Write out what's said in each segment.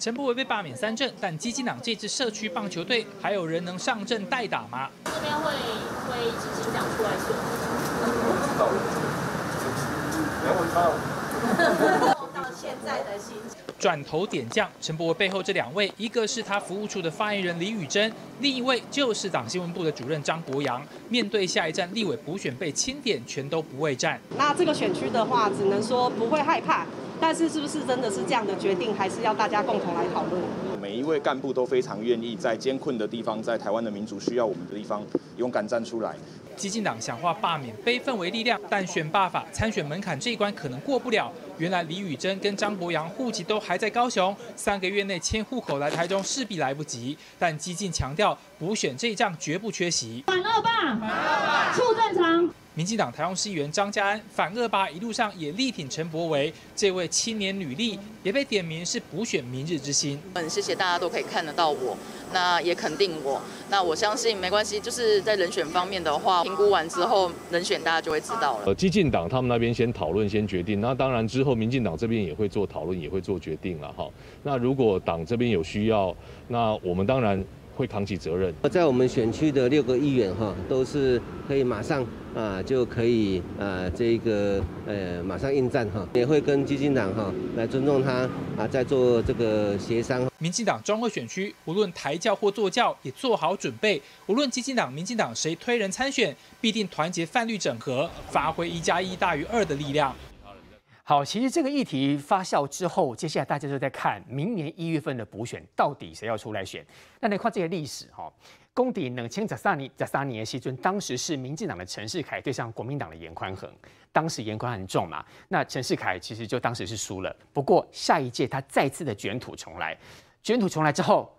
陈柏惟被罢免三阵，但基金党这支社区棒球队还有人能上阵代打吗？这边会为基金党出来做到现在的心情。转头点将，陈柏惟背后这两位，一个是他服务处的发言人李宇珍，另一位就是党新闻部的主任张博阳。面对下一站立委补选被清点，全都不畏战。那这个选区的话，只能说不会害怕。但是，是不是真的是这样的决定，还是要大家共同来讨论？每一位干部都非常愿意在艰困的地方，在台湾的民族需要我们的地方，勇敢站出来。激进党想化罢免悲愤为力量，但选罢法参选门槛这一关可能过不了。原来李宇珍跟张博洋户籍都还在高雄，三个月内迁户口来台中势必来不及。但激进强调补选这一仗绝不缺席。反恶霸，促正常。民进党台中市议员张家安反恶霸一路上也力挺陈柏为。这位青年女力，也被点名是补选明日之星。嗯，谢谢大家都可以看得到我，那也肯定我。那我相信没关系，就是在人选方面的话，评估完之后，人选大家就会知道了。呃，激进党他们那边先讨论先决定，那当然之后民进党这边也会做讨论，也会做决定了哈。那如果党这边有需要，那我们当然。会扛起责任。在我们选区的六个议员哈，都是可以马上啊，就可以啊，这个呃，马上应战哈，也会跟基金党哈来尊重他啊，在做这个协商。民进党专会选区，无论台教或坐教，也做好准备。无论基金党、民进党谁推人参选，必定团结泛绿整合，发挥一加一大于二的力量。好，其实这个议题发酵之后，接下来大家就在看明年一月份的补选，到底谁要出来选？那你看这些历史哈，公鼎冷清在三年，在三年的西尊，当时是民进党的陈世凯对上国民党的严宽恒，当时严宽很重嘛，那陈世凯其实就当时是输了。不过下一届他再次的卷土重来，卷土重来之后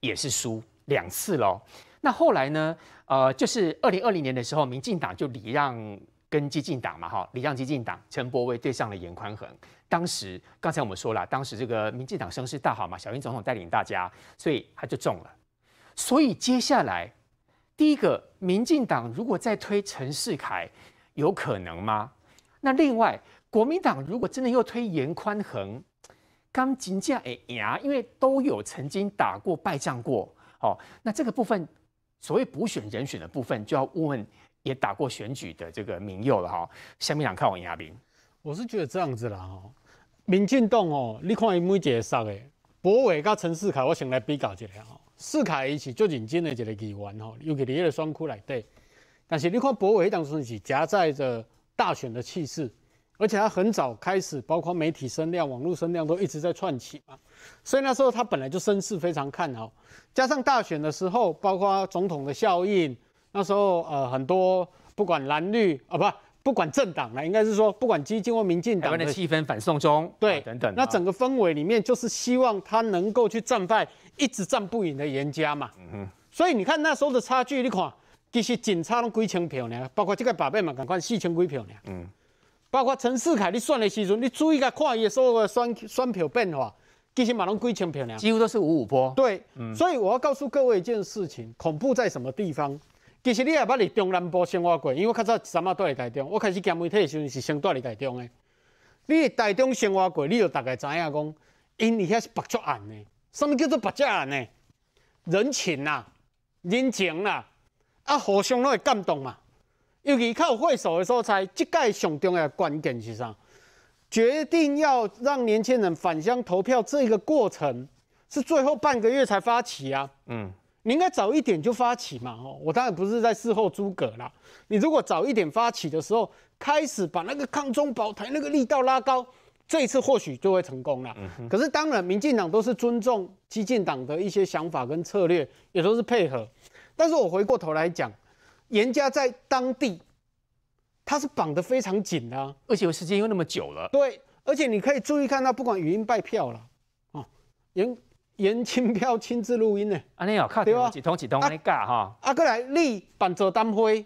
也是输两次喽。那后来呢？呃，就是二零二零年的时候，民进党就礼让。跟激进党嘛，哈，李长激进党陈伯威对上了严宽恒。当时，刚才我们说了，当时这个民进党声势大好嘛，小英总统带领大家，所以他就中了。所以接下来，第一个，民进党如果再推陈世凯，有可能吗？那另外，国民党如果真的又推严宽恒，刚金价哎呀，因为都有曾经打过败仗过，哦，那这个部分所谓补选人选的部分，就要问问。也打过选举的这个民右了哈，想不想看我演嘉我是觉得这样子啦哈，民进党哦，你看伊每届杀的，博伟跟陈世凯，我先来比较一下哈。世凯伊是足认真的一个议员吼，尤其在那个双区内底。但是你看博伟迄当算是夹在着大选的气势，而且他很早开始，包括媒体声量、网络声量都一直在串起嘛，所以那时候他本来就声势非常看好，加上大选的时候，包括总统的效应。那时候呃很多不管蓝绿啊不不管政党了，应该是说不管激进或民进党的气氛反送中对等等，那整个氛围里面就是希望他能够去战败一直战不赢的严家嘛。嗯嗯，所以你看那时候的差距，你看其实仅差了几千票呢，包括这个把百嘛，赶快四千几票呢。嗯，包括陈世凯你算的时阵，你注意个看伊的所有的选选票变化，其实马龙归千票呢，几乎都是五五波。对，所以我要告诉各位一件事情，恐怖在什么地方？其实你也捌伫中南部生活过，因为我较早一三仔住伫台中，我开始行媒体的时阵是先住伫台中的。你台中生活过，你就大概知影讲，因遐是白族案呢。什物叫做白族案呢？人情啦，人情啦，啊互相都会感动嘛。尤其较有会所的所在，即届上重要关键是啥？决定要让年轻人返乡投票，这个过程是最后半个月才发起啊。嗯。你应该早一点就发起嘛，哦，我当然不是在事后诸葛啦。你如果早一点发起的时候，开始把那个抗中保台那个力道拉高，这一次或许就会成功了。可是当然，民进党都是尊重激进党的一些想法跟策略，也都是配合。但是我回过头来讲，严家在当地他是绑得非常紧啊，而且时间又那么久了。对，而且你可以注意看到，不管语音败票了，哦，严。严清标亲自录音呢，安尼哦，打对啊，一通一通安尼教哈，啊，过来你扮做单飞，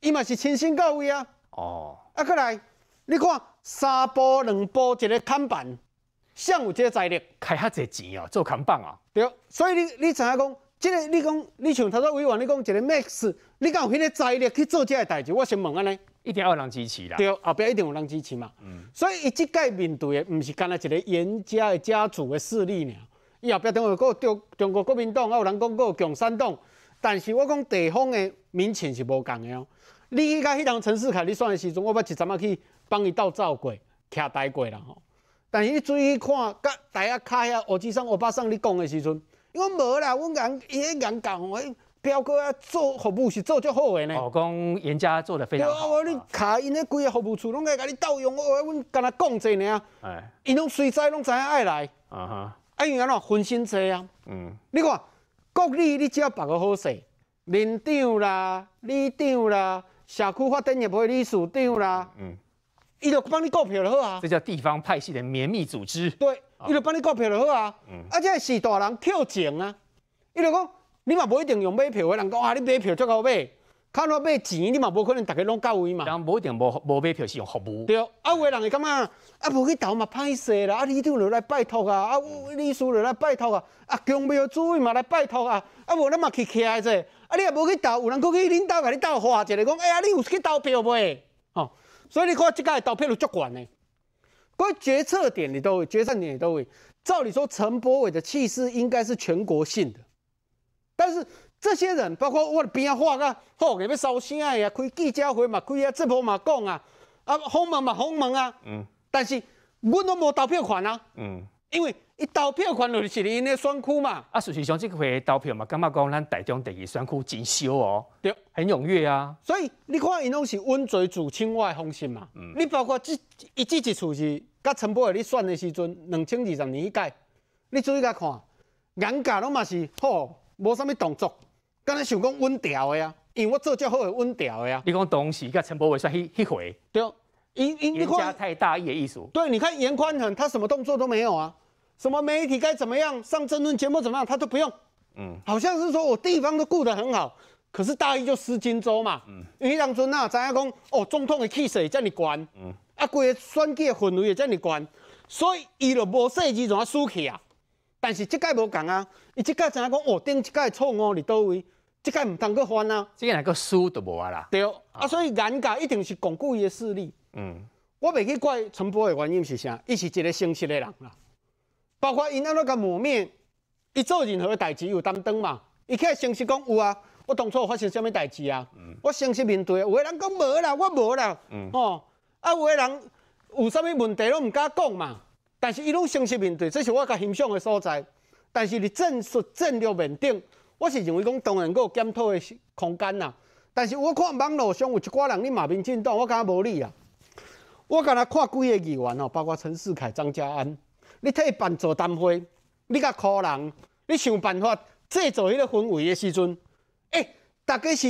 伊嘛是亲身到位啊，哦，啊过来，你看三波两波一个看板，尚有这个财力开遐侪钱哦，做看板啊，对，所以你你知影讲，即个你讲你像头先委员你讲一个 max，你敢有迄个财力去做这个代志？我先问安尼，一定有人支持啦，对，后壁一定有人支持嘛，嗯，所以伊即届面对的，毋是干那一个严家的家族的势力呢？伊后壁中国国中中国国民党，还有人讲有共产党。但是我讲地方的民情是无共的哦。你去甲迄当陈世凯你选的时阵，我捌一阵仔去帮伊斗走过，徛台过啦吼。但是你注意看，甲台下卡遐五吉生、五八生，你讲的时阵，我无啦，阮眼伊咧眼干哦。彪哥啊，做服务是做足好的呢。哦，讲人家做的非常好。对啊，我你卡因迄规个服务处拢会甲你斗用哦。我干那讲者尔，因拢随在拢知影爱来。啊哈。哎，用安怎分心车啊！嗯，你看，国语，你只要办个好势，连长啦、李长啦、社区发展业务的你数长啦。嗯，伊就帮你购票就好啊。这叫地方派系的绵密组织。对，伊就帮你购票就好啊。嗯，而且是大人跳钱啊。伊就讲，你嘛不一定用买票的，人讲哇，你买票最好买。看到要钱，你嘛无可能，逐个拢到位嘛。无一定无无买票是用服务。对，啊，有个人会感觉啊，无去投嘛，歹势啦！啊，你就落来拜托啊，啊，律师落来拜托啊，啊，江票主嘛来拜托啊，啊，无咱嘛去徛者。啊，你也无去投，有人过去恁兜甲你斗话一个，讲哎呀，你有去投票未？哦，所以你看，即届投票率足悬的。个决策点，你都会；，决策点你都会。照理说，陈柏伟的气势应该是全国性的，但是。这些人，包括我边啊话个，吼，你要收声的呀，开记者会嘛，开啊，直播嘛讲啊，啊，访门嘛访门啊，嗯，但是阮都无投票权啊，嗯，因为伊投票权就是因的选区嘛。啊，事实上，即回投票嘛，感觉讲咱台中第二选区真少哦，对，很踊跃啊。所以你看，因拢是温嘴主青的方式嘛，嗯，你包括即一句一词是，甲陈伯宇，你选的时阵，两千二十年一届，你注意甲看，眼界拢嘛是吼。无啥物动作。刚才想讲温调的啊，因为我做这后是温调的啊。你讲东西，你陈伯伟算一一会，对哦。因因你看，太大意的艺术。对，你看严宽很，他什么动作都没有啊，什么媒体该怎么样，上争论节目怎么样，他都不用。嗯。好像是说我地方都顾得很好，可是大意就失荆州嘛。嗯。因为当初那知影讲哦，总统的气势也叫你管。嗯。啊，规个选举的氛围也叫你管，所以伊就无计怎然输去啊。但是这届无同啊，伊这届知影讲哦，顶一届的错误在倒位。即个毋通佮翻啊！即个若个输都无啊啦！对，啊，所以人家一定是巩固伊的势力。嗯，我未去怪传播的原因是啥？伊是一个诚实的人啦，包括因安那个抹面，伊做任何代志有担当嘛？伊起来诚实讲有啊，我当初发生虾米代志啊？嗯、我诚实面对，有个人讲无啦，我无啦。嗯，哦，啊，有个人有虾米问题拢唔敢讲嘛？但是伊拢诚实面对，这是我较欣赏的所在。但是你战术战略面顶，我是认为讲当然有检讨的空间啦，但是我看网络上有一挂人你马面进档，我感觉无理啊。我刚才看几个议员哦，包括陈世凯、张家安，你替办座谈会，你甲靠人，你想办法制造迄个氛围的时阵，诶大家是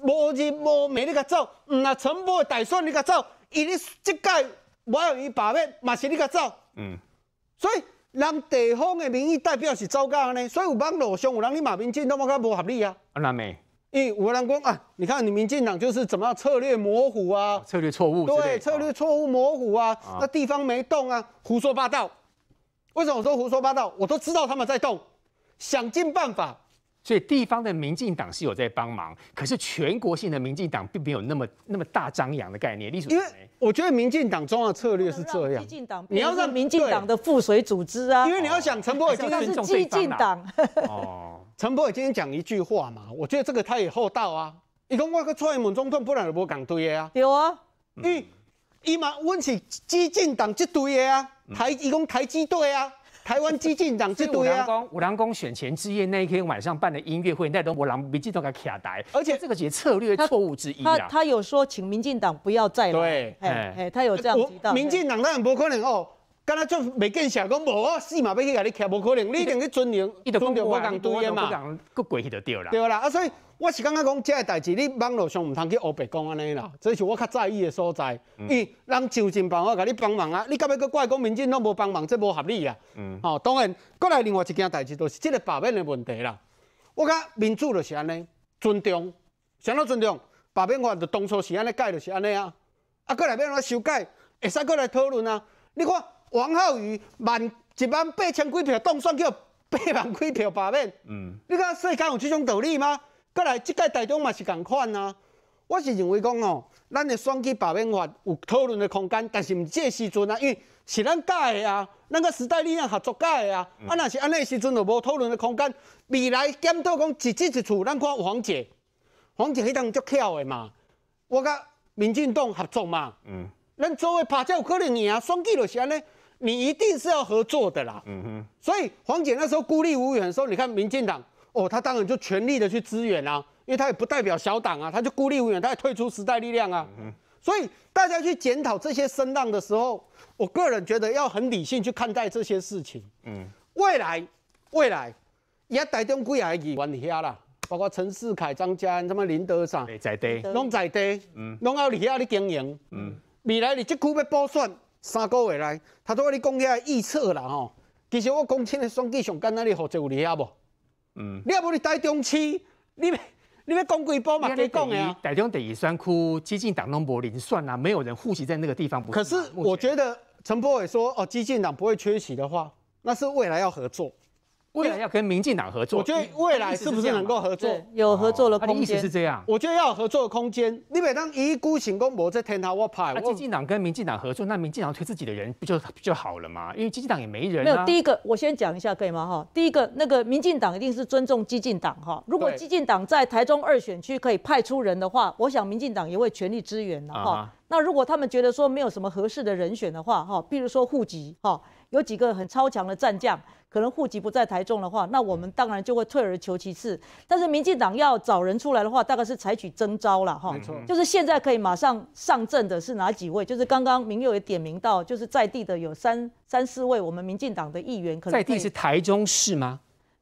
无日无暝你甲走，毋若陈波的大选你甲走，伊咧即届我有伊爸诶，嘛是你甲走，嗯，所以。人地方的民意代表是造假呢，所以有帮老兄，有人你骂民进党，我讲无合理啊。啊，那咩？咦，有人讲啊，你看你民进党就是怎么样策略模糊啊，策略错误，对，策略错误模糊啊，那地方没动啊，胡说八道。为什么我说胡说八道？我都知道他们在动，想尽办法。所以地方的民进党是有在帮忙，可是全国性的民进党并没有那么那么大张扬的概念。因为我觉得民进党中央策略是这样，你要让民进党的腹水组织啊。因为你要想，陈波尔今天是激进党。哦，陈波尔今天讲一句话嘛，我觉得这个他也厚道啊。你跟我个蔡英文总统不能来波讲对个啊，有啊，因为伊嘛，阮是激进党这队个啊，台伊讲台基队啊。台湾激进党在五郎宫，五郎公选前之夜那一天晚上办的音乐会，那都我狼不记得个卡呆。而且这个节策略错误之一啊。他他有说请民进党不要再来，对，哎哎，他有这样知道。民进党那很不可能哦。敢若做未建设，讲无哦，死嘛要去甲你徛，无可能。你定去尊严尊重我共讲尊严嘛，佫过去就对啦。对啦，啊，所以我是感觉讲，即个代志，你网络上毋通去黑白讲安尼啦。这是我较在意的所在，因人就尽办法甲你帮忙啊。你到尾佫怪讲民警拢无帮忙，即无合理啊。嗯，好，当然，国来另外一件代志就是即个罢免的问题啦。我讲民主就是安尼，尊重，啥要尊重，罢免法就当初是安尼改就是安尼啊。啊，佫来安怎修改，会使佫来讨论啊。你看。王浩宇万一万八千几票当选叫八万几票罢免，你看世间有这种道理吗？再来，即届大中嘛是共款啊。我是认为讲哦，咱的选举罢免法有讨论的空间，但是毋即时阵啊，因为是咱改的啊，咱个时代力量合作改的啊。啊，若是安尼时阵就无讨论的空间。未来检讨讲一进一处，咱看黄姐，黄姐迄趟足巧的嘛，我甲民进党合作嘛，咱做为拍照有可能赢啊。选举就是安尼。你一定是要合作的啦，嗯哼，所以黄姐那时候孤立无援的时候，你看民进党，哦，他当然就全力的去支援啦，因为他也不代表小党啊，他就孤立无援，他也退出时代力量啊，嗯，所以大家去检讨这些声浪的时候，我个人觉得要很理性去看待这些事情，嗯，未来未来也大中贵也已经遐啦，包括陈世凯、张嘉恩、他们林德尚，哎，在地拢在地，嗯，拢要你遐咧经营，嗯，未来你即区要补选。三个月来，他都跟你讲遐预测啦吼。其实我讲，今日双计上，刚那你负责有你遐不？嗯，你要无你待中期，你 你你讲几波嘛？可以讲诶啊。待中得也算库，激进党、拢柏林算啦，没有人复习在那个地方。可是我觉得陈波伟说哦，激进党不会缺席的话，那是未来要合作。未来要跟民进党合作，我觉得未来是不是能够合作？有合作的空间。意思是这样，我觉得要有合作的空间。你每当一意孤行，公博在天台我派。那民进党跟民进党合作，那民进党推自己的人不就就好了吗？因为激进党也没人。没有，第一个我先讲一下可以吗？哈，第一个那个民进党一定是尊重激进党哈。如果激进党在台中二选区可以派出人的话，我想民进党也会全力支援的哈。那如果他们觉得说没有什么合适的人选的话哈，比如说户籍哈，有几个很超强的战将。可能户籍不在台中的话，那我们当然就会退而求其次。但是民进党要找人出来的话，大概是采取征召了哈。没错，就是现在可以马上上阵的是哪几位？就是刚刚明佑也点名到，就是在地的有三三四位我们民进党的议员。在地是台中市吗？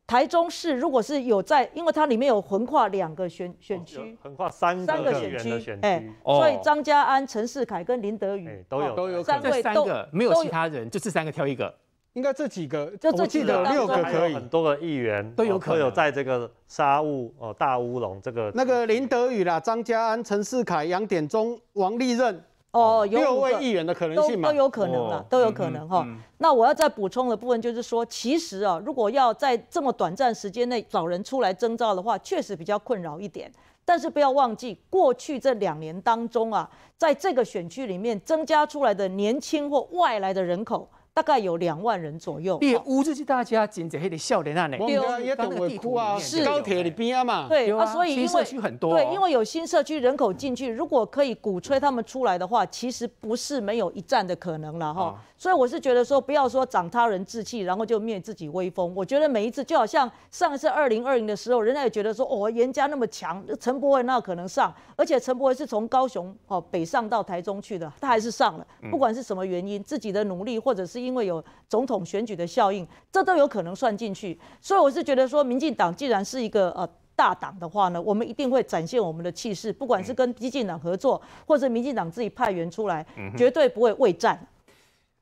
台中市如果是有在，因为它里面有横跨两个选选区，横跨三个选区，哎，所以张家安、陈世凯跟林德宇都有都有，这三个没有其他人，就这三个挑一个。应该这几个，就我记得六个可以，很多个议员都有可有在这个沙雾哦，大乌龙这个那个林德宇啦、张家安、陈世凯、杨典忠、王立任哦，有六位议员的可能性嘛，都有可能了，都有可能哈。那我要再补充的部分就是说，其实啊，如果要在这么短暂时间内找人出来征召的话，确实比较困扰一点。但是不要忘记，过去这两年当中啊，在这个选区里面增加出来的年轻或外来的人口。大概有两万人左右。地库就是大家尽在那里笑脸啊嘞。对啊，也等那个地啊。是高铁里边啊嘛。对啊，所以因为对，因为有新社区人口进去，如果可以鼓吹他们出来的话，其实不是没有一战的可能了哈。所以我是觉得说，不要说长他人志气，然后就灭自己威风。我觉得每一次就好像上一次二零二零的时候，人家也觉得说，哦，严家那么强，陈伯文那可能上，而且陈伯文是从高雄哦北上到台中去的，他还是上了，不管是什么原因，自己的努力或者是。因为有总统选举的效应，这都有可能算进去，所以我是觉得说，民进党既然是一个呃大党的话呢，我们一定会展现我们的气势，不管是跟激进党合作，或者民进党自己派员出来，绝对不会畏战。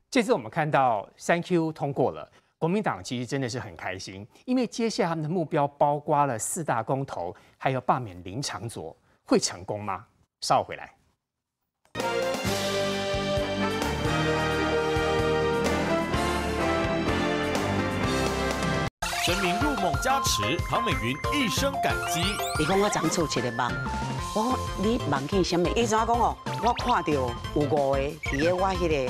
这次我们看到三 Q 通过了，国民党其实真的是很开心，因为接下来他们的目标包括了四大公投，还有罢免林长佐，会成功吗？稍后回来。神明入梦加持，唐美云一生感激。你讲我怎做起个梦？我你梦见什么？伊就讲哦，我看到有五个伫个我迄个。